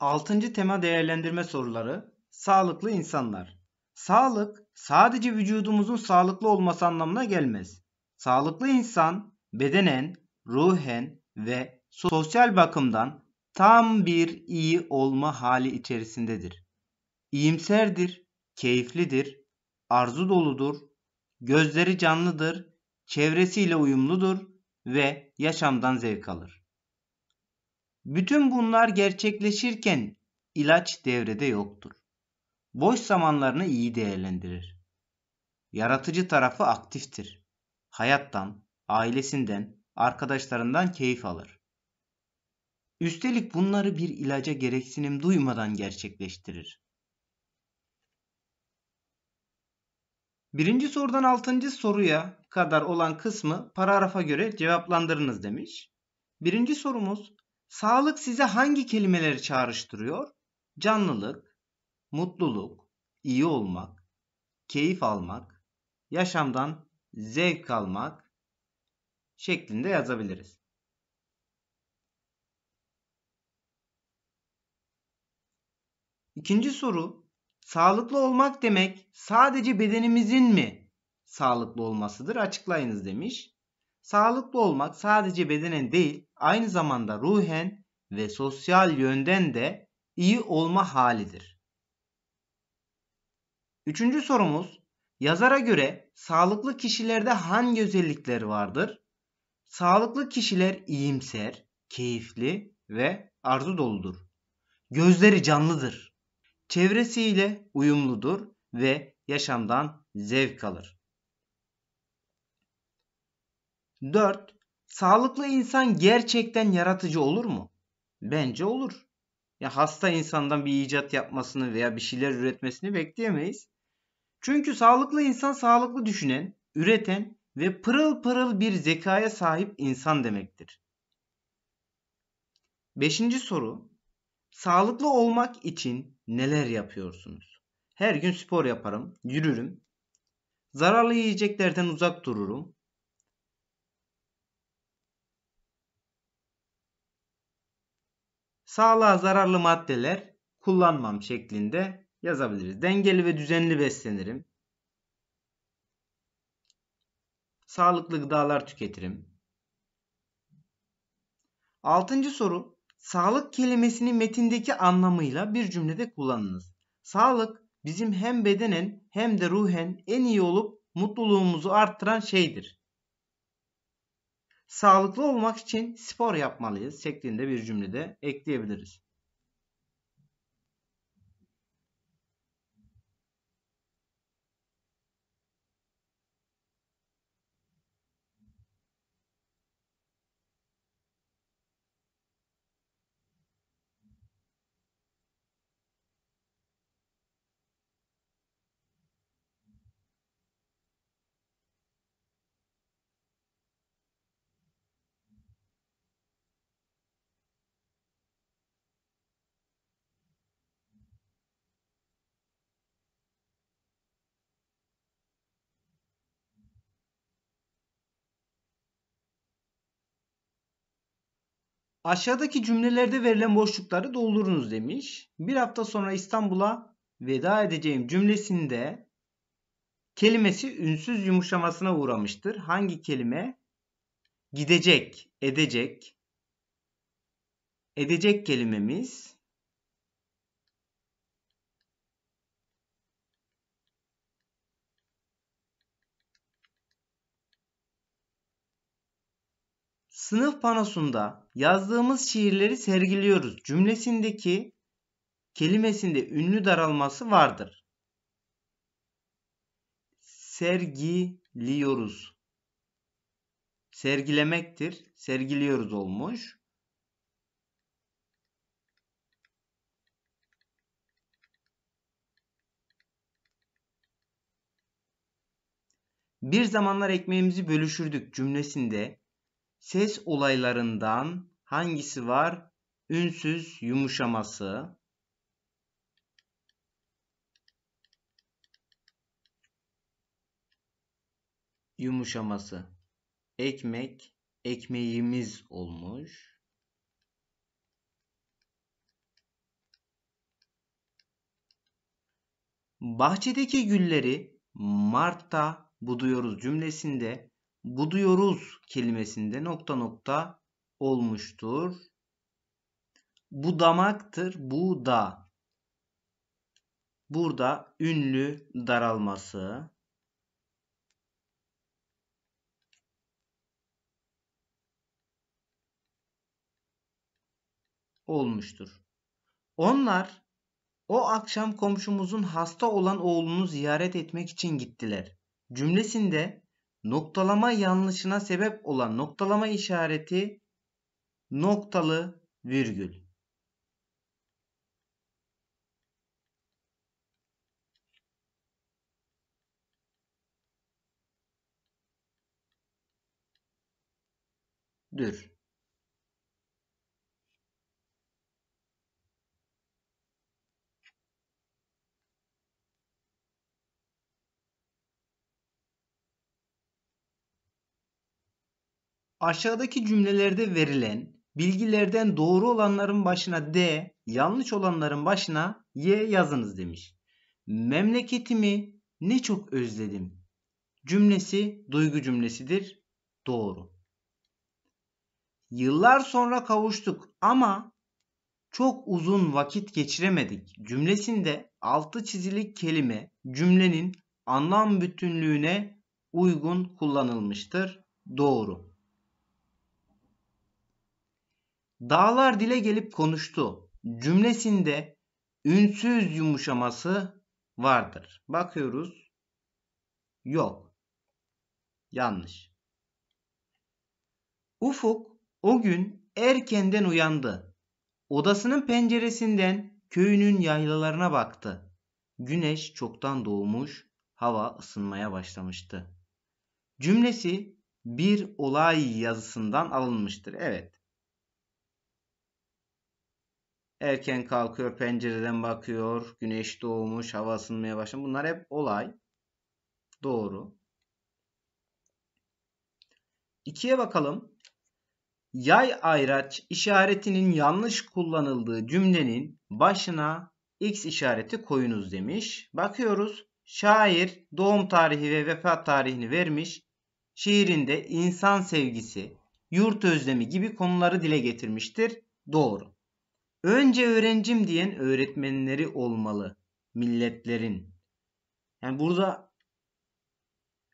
6. tema değerlendirme soruları Sağlıklı insanlar. Sağlık sadece vücudumuzun sağlıklı olması anlamına gelmez. Sağlıklı insan bedenen, ruhen ve sosyal bakımdan tam bir iyi olma hali içerisindedir. İyimserdir, keyiflidir, arzu doludur, gözleri canlıdır, çevresiyle uyumludur ve yaşamdan zevk alır. Bütün bunlar gerçekleşirken ilaç devrede yoktur. Boş zamanlarını iyi değerlendirir. Yaratıcı tarafı aktiftir. Hayattan, ailesinden, arkadaşlarından keyif alır. Üstelik bunları bir ilaca gereksinim duymadan gerçekleştirir. Birinci sorudan altıncı soruya kadar olan kısmı paragrafa göre cevaplandırınız demiş. Birinci sorumuz Sağlık size hangi kelimeleri çağrıştırıyor? Canlılık, mutluluk, iyi olmak, keyif almak, yaşamdan zevk almak şeklinde yazabiliriz. İkinci soru, sağlıklı olmak demek sadece bedenimizin mi sağlıklı olmasıdır? Açıklayınız demiş. Sağlıklı olmak sadece bedenen değil, aynı zamanda ruhen ve sosyal yönden de iyi olma halidir. Üçüncü sorumuz, yazara göre sağlıklı kişilerde hangi özellikler vardır? Sağlıklı kişiler iyimser, keyifli ve arzu doludur. Gözleri canlıdır. Çevresiyle uyumludur ve yaşamdan zevk alır. 4. Sağlıklı insan gerçekten yaratıcı olur mu? Bence olur. Ya hasta insandan bir icat yapmasını veya bir şeyler üretmesini bekleyemeyiz. Çünkü sağlıklı insan sağlıklı düşünen, üreten ve pırıl pırıl bir zekaya sahip insan demektir. Beşinci soru. Sağlıklı olmak için neler yapıyorsunuz? Her gün spor yaparım, yürürüm. Zararlı yiyeceklerden uzak dururum. sağlığa zararlı maddeler kullanmam şeklinde yazabiliriz. Dengeli ve düzenli beslenirim. Sağlıklı gıdalar tüketirim. Altıncı soru. Sağlık kelimesini metindeki anlamıyla bir cümlede kullanınız. Sağlık bizim hem bedenen hem de ruhen en iyi olup mutluluğumuzu arttıran şeydir sağlıklı olmak için spor yapmalıyız şeklinde bir cümlede ekleyebiliriz. Aşağıdaki cümlelerde verilen boşlukları doldurunuz demiş. Bir hafta sonra İstanbul'a veda edeceğim cümlesinde kelimesi ünsüz yumuşamasına uğramıştır. Hangi kelime? Gidecek, edecek. Edecek kelimemiz sınıf panosunda yazdığımız şiirleri sergiliyoruz cümlesindeki kelimesinde ünlü daralması vardır. Sergiliyoruz. Sergilemektir. Sergiliyoruz olmuş. Bir zamanlar ekmeğimizi bölüşürdük cümlesinde Ses olaylarından hangisi var? Ünsüz yumuşaması. Yumuşaması. Ekmek, ekmeğimiz olmuş. Bahçedeki gülleri Mart'ta buduyoruz cümlesinde buduyoruz kelimesinde nokta nokta olmuştur. Bu damaktır, Bu da. Burada ünlü daralması. olmuştur. Onlar o akşam komşumuzun hasta olan oğlunu ziyaret etmek için gittiler. Cümlesinde noktalama yanlışına sebep olan noktalama işareti noktalı virgül. dür. Aşağıdaki cümlelerde verilen bilgilerden doğru olanların başına D, yanlış olanların başına Y yazınız demiş. Memleketimi ne çok özledim. Cümlesi duygu cümlesidir. Doğru. Yıllar sonra kavuştuk ama çok uzun vakit geçiremedik. Cümlesinde altı çizilik kelime cümlenin anlam bütünlüğüne uygun kullanılmıştır. Doğru. Dağlar dile gelip konuştu cümlesinde ünsüz yumuşaması vardır. Bakıyoruz. Yok. Yanlış. Ufuk o gün erkenden uyandı. Odasının penceresinden köyünün yaylalarına baktı. Güneş çoktan doğmuş, hava ısınmaya başlamıştı. Cümlesi bir olay yazısından alınmıştır. Evet. Erken kalkıyor, pencereden bakıyor, güneş doğmuş, hava ısınmaya başlamış. Bunlar hep olay. Doğru. İkiye bakalım. Yay ayraç işaretinin yanlış kullanıldığı cümlenin başına X işareti koyunuz demiş. Bakıyoruz. Şair doğum tarihi ve vefat tarihini vermiş. Şiirinde insan sevgisi, yurt özlemi gibi konuları dile getirmiştir. Doğru. Önce öğrencim diyen öğretmenleri olmalı milletlerin. Yani burada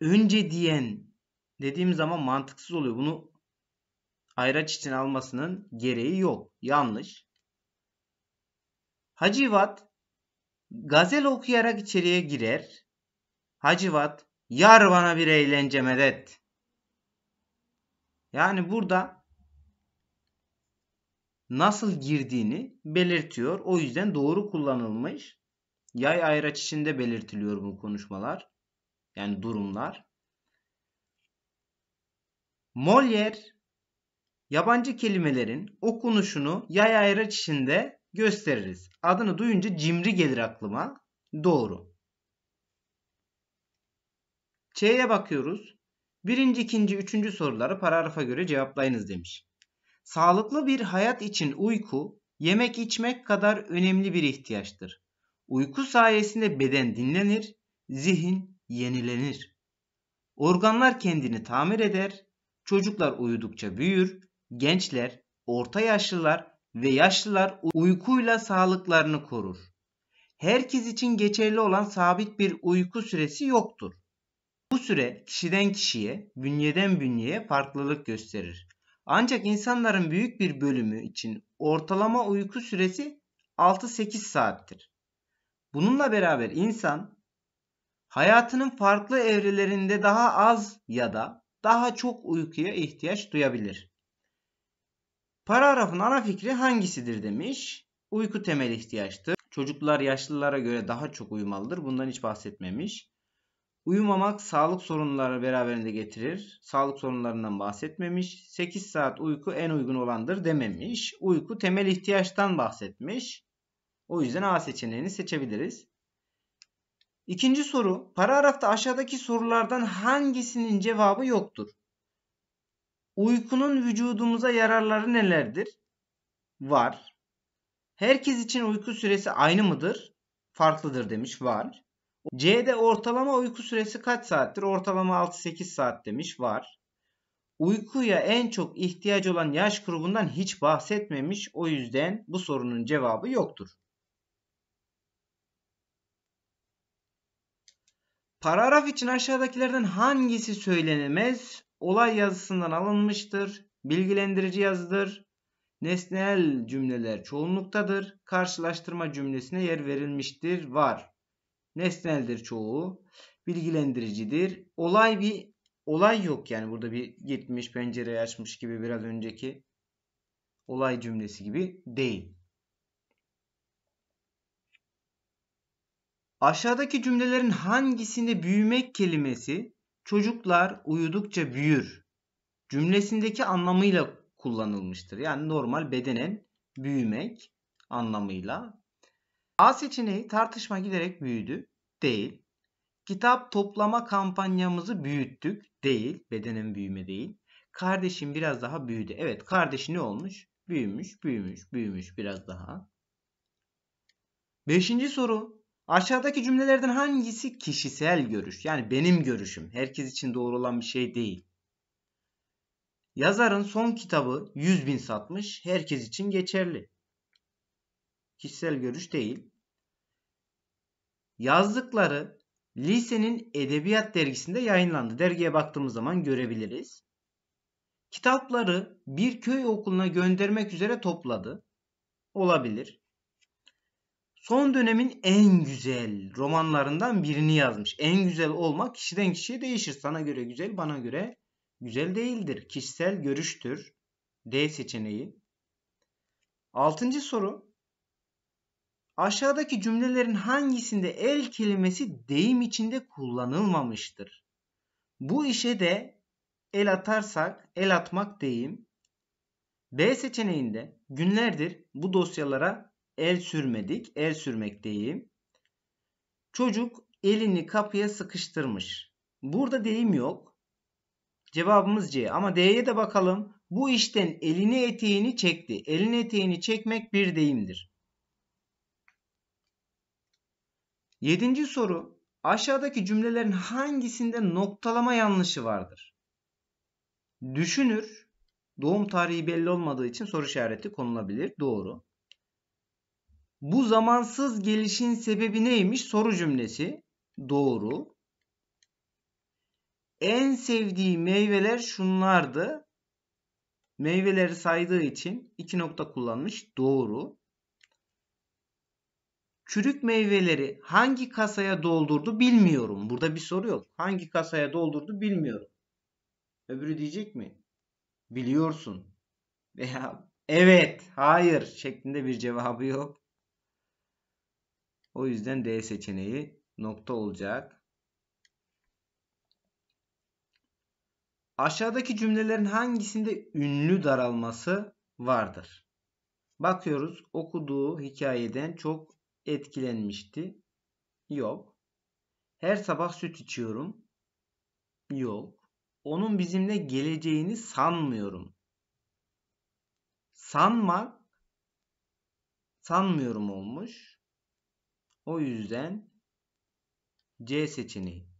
önce diyen dediğim zaman mantıksız oluyor. Bunu ayraç için almasının gereği yok. Yanlış. Hacivat gazel okuyarak içeriye girer. Hacivat yar bana bir eğlence medet. Yani burada nasıl girdiğini belirtiyor. O yüzden doğru kullanılmış. Yay ayraç içinde belirtiliyor bu konuşmalar. Yani durumlar. Molière yabancı kelimelerin okunuşunu yay ayraç içinde gösteririz. Adını duyunca cimri gelir aklıma. Doğru. Ç'ye bakıyoruz. Birinci, ikinci, üçüncü soruları paragrafa göre cevaplayınız demiş. Sağlıklı bir hayat için uyku, yemek içmek kadar önemli bir ihtiyaçtır. Uyku sayesinde beden dinlenir, zihin yenilenir. Organlar kendini tamir eder, çocuklar uyudukça büyür, gençler, orta yaşlılar ve yaşlılar uykuyla sağlıklarını korur. Herkes için geçerli olan sabit bir uyku süresi yoktur. Bu süre kişiden kişiye, bünyeden bünyeye farklılık gösterir. Ancak insanların büyük bir bölümü için ortalama uyku süresi 6-8 saattir. Bununla beraber insan hayatının farklı evrelerinde daha az ya da daha çok uykuya ihtiyaç duyabilir. Paragrafın ana fikri hangisidir demiş. Uyku temel ihtiyaçtır. Çocuklar yaşlılara göre daha çok uyumalıdır. Bundan hiç bahsetmemiş. Uyumamak sağlık sorunları beraberinde getirir. Sağlık sorunlarından bahsetmemiş. 8 saat uyku en uygun olandır dememiş. Uyku temel ihtiyaçtan bahsetmiş. O yüzden A seçeneğini seçebiliriz. İkinci soru. Paragrafta aşağıdaki sorulardan hangisinin cevabı yoktur? Uykunun vücudumuza yararları nelerdir? Var. Herkes için uyku süresi aynı mıdır? Farklıdır demiş. Var. C'de ortalama uyku süresi kaç saattir? Ortalama 6-8 saat demiş. Var. Uykuya en çok ihtiyaç olan yaş grubundan hiç bahsetmemiş. O yüzden bu sorunun cevabı yoktur. Paragraf için aşağıdakilerden hangisi söylenemez? Olay yazısından alınmıştır. Bilgilendirici yazıdır. Nesnel cümleler çoğunluktadır. Karşılaştırma cümlesine yer verilmiştir. Var. Nesneldir çoğu. Bilgilendiricidir. Olay bir olay yok yani burada bir gitmiş pencere açmış gibi biraz önceki olay cümlesi gibi değil. Aşağıdaki cümlelerin hangisinde büyümek kelimesi çocuklar uyudukça büyür cümlesindeki anlamıyla kullanılmıştır. Yani normal bedenen büyümek anlamıyla A seçeneği tartışma giderek büyüdü. Değil. Kitap toplama kampanyamızı büyüttük. Değil. Bedenin büyüme değil. Kardeşim biraz daha büyüdü. Evet kardeşi ne olmuş? Büyümüş, büyümüş, büyümüş biraz daha. Beşinci soru. Aşağıdaki cümlelerden hangisi kişisel görüş? Yani benim görüşüm. Herkes için doğru olan bir şey değil. Yazarın son kitabı 100 bin satmış. Herkes için geçerli. Kişisel görüş değil. Yazdıkları lisenin edebiyat dergisinde yayınlandı. Dergiye baktığımız zaman görebiliriz. Kitapları bir köy okuluna göndermek üzere topladı. Olabilir. Son dönemin en güzel romanlarından birini yazmış. En güzel olmak kişiden kişiye değişir. Sana göre güzel, bana göre güzel değildir. Kişisel görüştür. D seçeneği. Altıncı soru. Aşağıdaki cümlelerin hangisinde el kelimesi deyim içinde kullanılmamıştır? Bu işe de el atarsak el atmak deyim. B seçeneğinde günlerdir bu dosyalara el sürmedik, el sürmek deyim. Çocuk elini kapıya sıkıştırmış. Burada deyim yok. Cevabımız C ama D'ye de bakalım. Bu işten elini eteğini çekti. Elini eteğini çekmek bir deyimdir. Yedinci soru. Aşağıdaki cümlelerin hangisinde noktalama yanlışı vardır? Düşünür. Doğum tarihi belli olmadığı için soru işareti konulabilir. Doğru. Bu zamansız gelişin sebebi neymiş? Soru cümlesi. Doğru. En sevdiği meyveler şunlardı. Meyveleri saydığı için iki nokta kullanmış. Doğru. Çürük meyveleri hangi kasaya doldurdu bilmiyorum. Burada bir soru yok. Hangi kasaya doldurdu bilmiyorum. Öbürü diyecek mi? Biliyorsun. Veya evet, hayır şeklinde bir cevabı yok. O yüzden D seçeneği nokta olacak. Aşağıdaki cümlelerin hangisinde ünlü daralması vardır? Bakıyoruz okuduğu hikayeden çok etkilenmişti. Yok. Her sabah süt içiyorum. Yok. Onun bizimle geleceğini sanmıyorum. Sanmak sanmıyorum olmuş. O yüzden C seçeneği.